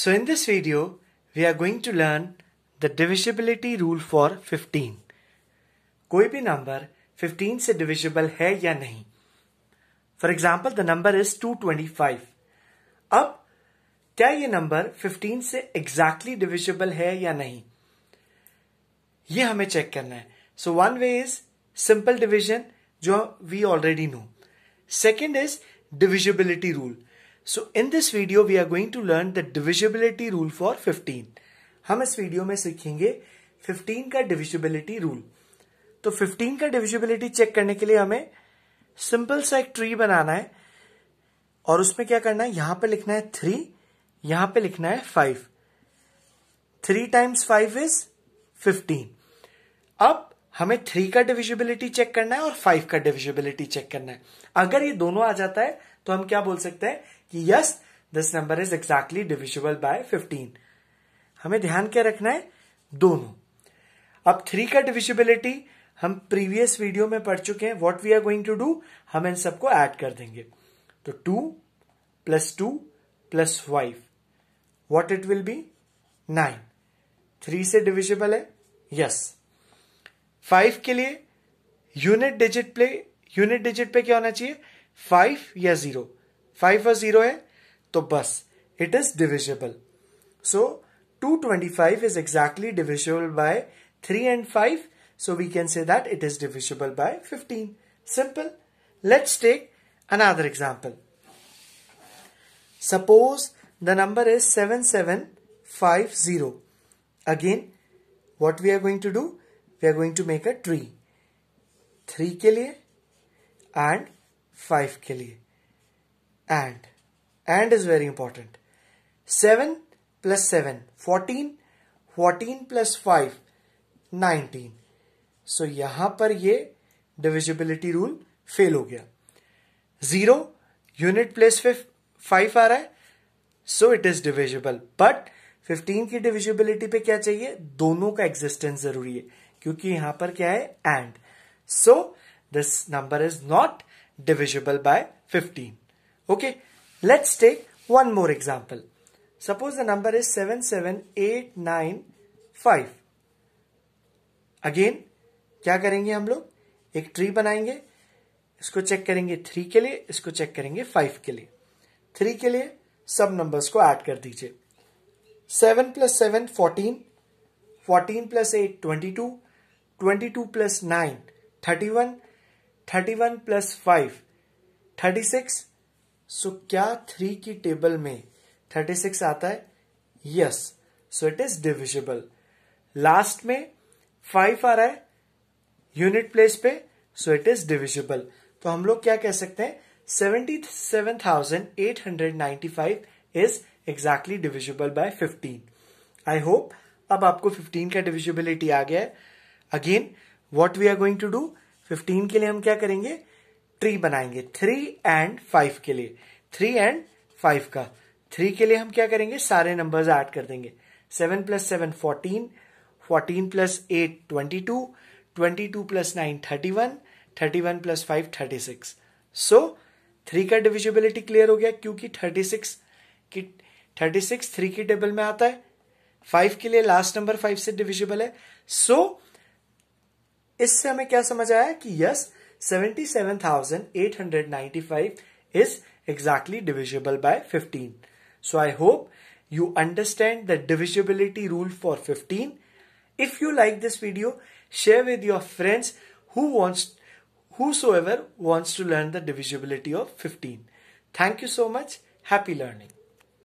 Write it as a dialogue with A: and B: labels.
A: So in this video, we are going to learn the divisibility rule for 15. कोई भी number 15 से divisible है या नहीं for example the number is 225. अब क्या ये नंबर 15 से एग्जैक्टली exactly डिविजिबल है या नहीं ये हमें चेक करना है so one way is simple division जो we already know second is divisibility rule so in this video we are going to learn the divisibility rule for 15. हम इस वीडियो में सीखेंगे 15 का डिविजिबिलिटी रूल तो 15 का डिविजिबिलिटी चेक करने के लिए हमें सिंपल सा एक ट्री बनाना है और उसमें क्या करना है यहां पे लिखना है थ्री यहां पे लिखना है five three times five is fifteen अब हमें थ्री का डिविजिबिलिटी चेक करना है और फाइव का डिविजिबिलिटी चेक करना है अगर ये दोनों आ जाता है तो हम क्या बोल सकते हैं कि yes this number is exactly divisible by fifteen हमें ध्यान क्या रखना है दोनों अब थ्री का डिविजिबिलिटी हम प्रीवियस वीडियो में पढ़ चुके हैं what we are going to do हम इन सबको ऐड कर देंगे तो two plus two plus five what it will be nine three से डिविजिबल है यस फाइव के लिए unit digit place unit digit पे क्या होना चाहिए Five या जीरो फाइव और जीरो है तो बस it is divisible. So 225 is exactly divisible by 3 and 5. So we can say that it is divisible by 15. Simple. Let's take another example. Suppose the number is 7750. Again, what we are going to do? We are going to make a tree. 3 ke liye and five के लिए and and is very important seven plus seven fourteen fourteen plus five nineteen so यहां पर ये divisibility rule fail हो गया zero unit place पे five आ रहा है so it is divisible but fifteen की डिविजिबिलिटी पे क्या चाहिए दोनों का एग्जिस्टेंस जरूरी है क्योंकि यहां पर क्या है and so this number is not divisible by 15. Okay, let's take one more example. Suppose the number is 77895. Again क्या करेंगे हम लोग एक ट्री बनाएंगे इसको चेक करेंगे थ्री के लिए इसको चेक करेंगे फाइव के लिए थ्री के लिए सब नंबर्स को ऐड कर दीजिए seven plus seven fourteen fourteen plus eight twenty two twenty two plus nine thirty one thirty one plus five thirty six so क्या थ्री की टेबल में थर्टी सिक्स आता है yes so it is divisible last में five आ रहा है unit place पे सो इट इज डिविजिबल तो हम लोग क्या कह सकते हैं seventy seven thousand eight hundred ninety five is exactly divisible by fifteen I hope अब आपको फिफ्टीन का डिविजिबिलिटी आ गया है again what we are going to do fifteen के लिए हम क्या करेंगे ट्री बनाएंगे थ्री एंड फाइव के लिए थ्री एंड फाइव का थ्री के लिए हम क्या करेंगे सारे नंबर्स ऐड कर देंगे seven plus seven fourteen fourteen plus eight twenty two twenty two plus nine thirty one thirty one plus five thirty six so three का डिविजिबिलिटी क्लियर हो गया क्योंकि थर्टी सिक्स की थर्टी सिक्स थ्री की table में आता है five के लिए लास्ट नंबर फाइव से डिविजिबल है सो so, इससे हमें क्या समझ आया कि yes seventy seven thousand eight hundred ninety five is exactly divisible by fifteen so I hope you understand the divisibility rule for fifteen if you like this video share with your friends who wants who so ever wants to learn the divisibility of fifteen thank you so much happy learning